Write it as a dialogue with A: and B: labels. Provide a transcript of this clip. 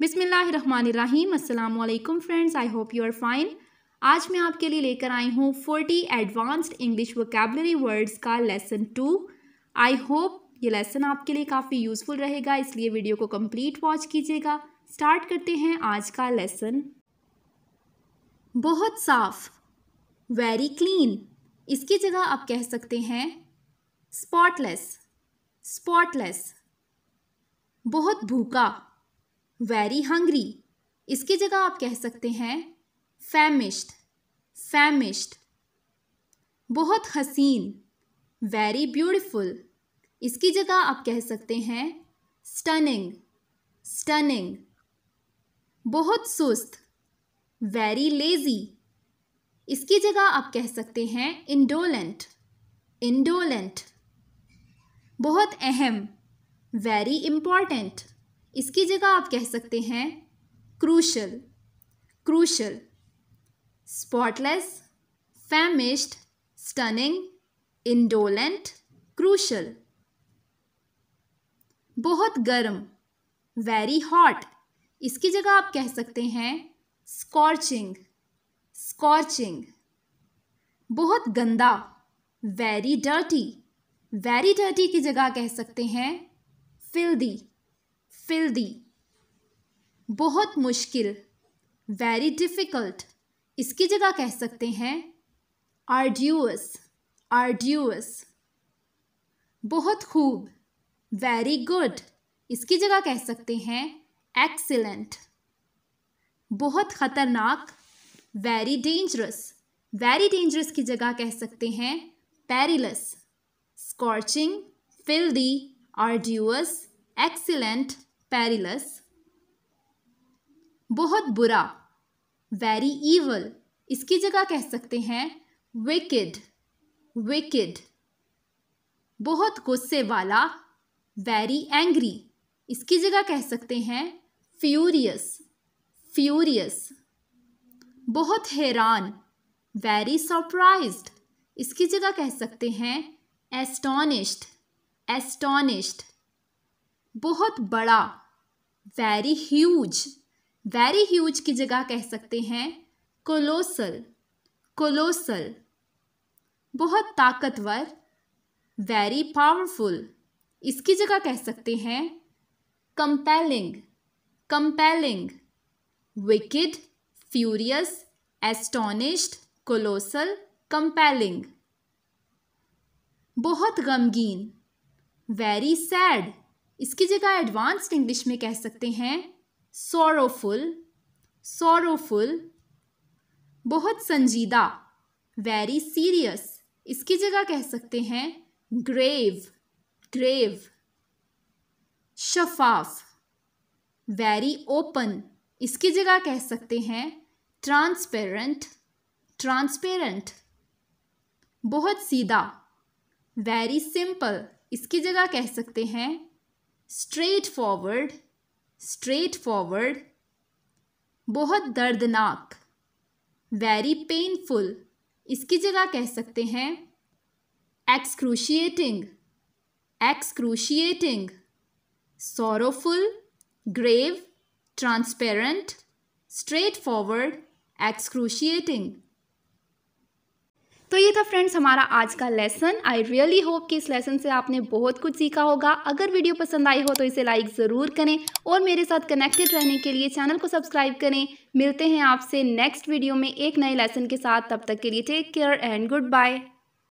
A: बिसमीम् अल्लाम friends I hope you are fine आज मैं आपके लिए लेकर आई हूँ 40 एडवांस्ड इंग्लिश वोकेबलरी वर्ड्स का लेसन टू आई होप ये लेसन आपके लिए काफ़ी यूज़फुल रहेगा इसलिए वीडियो को कम्प्लीट वॉच कीजिएगा स्टार्ट करते हैं आज का लेसन बहुत साफ वेरी क्लीन इसकी जगह आप कह सकते हैं स्पॉटलेस स्पॉटलेस बहुत भूखा वेरी हंग्री इसकी जगह आप कह सकते हैं फैमिश्ड फैमिश्ड बहुत हसीन वेरी ब्यूटिफुल इसकी जगह आप कह सकते हैं स्टनिंग स्टनिंग बहुत सुस्त वेरी लेजी इसकी जगह आप कह सकते हैं इंडोलेंट इंडोलेंट बहुत अहम वेरी इम्पॉर्टेंट इसकी जगह आप कह सकते हैं crucial crucial spotless famished stunning indolent crucial बहुत गर्म वेरी हॉट इसकी जगह आप कह सकते हैं स्कॉर्चिंग स्कॉर्चिंग बहुत गंदा वेरी डर्टी वेरी डर्टी की जगह कह सकते हैं फिल्दी फिल्दी बहुत मुश्किल वेरी डिफ़िकल्ट इसकी जगह कह सकते हैं आर्ड्यूअस आर्ड्यूअस बहुत खूब वेरी गुड इसकी जगह कह सकते हैं एक्सीलेंट बहुत ख़तरनाक वेरी डेंजरस वेरी डेंजरस की जगह कह सकते हैं perilous scorching filthy arduous excellent perilous बहुत बुरा वेरी ईवल इसकी जगह कह सकते हैं विकिड विकिड बहुत गुस्से वाला वेरी एंग्री इसकी जगह कह सकते हैं फ्यूरियस फ्यूरियस बहुत हैरान वेरी सरप्राइज्ड इसकी जगह कह सकते हैं एस्टोनिश्ड एस्टोनिश्ड बहुत बड़ा वेरी ह्यूज वेरी ह्यूज की जगह कह सकते हैं कोलोसल कोलोसल बहुत ताकतवर वेरी पावरफुल इसकी जगह कह सकते हैं compelling compelling wicked furious astonished colossal compelling बहुत गमगीन वेरी सैड इसकी जगह एडवांस्ड इंग्लिश में कह सकते हैं सोरोफुल सोरोफुल बहुत संजीदा वेरी सीरियस इसकी जगह कह सकते हैं ग्रेव ग्रेव शफाफ वेरी ओपन इसकी जगह कह सकते हैं ट्रांसपेरेंट ट्रांसपेरेंट बहुत सीधा वेरी सिंपल इसकी जगह कह सकते हैं स्ट्रेट फॉरवर्ड स्ट्रेट फॉरवर्ड बहुत दर्दनाक वेरी पेनफुल इसकी जगह कह सकते हैं excruciating excruciating sorrowful grave transparent straightforward excruciating तो ये था फ्रेंड्स हमारा आज का लेसन आई रियली होप कि इस लेसन से आपने बहुत कुछ सीखा होगा अगर वीडियो पसंद आई हो तो इसे लाइक ज़रूर करें और मेरे साथ कनेक्टेड रहने के लिए चैनल को सब्सक्राइब करें मिलते हैं आपसे नेक्स्ट वीडियो में एक नए लेसन के साथ तब तक के लिए take care and good bye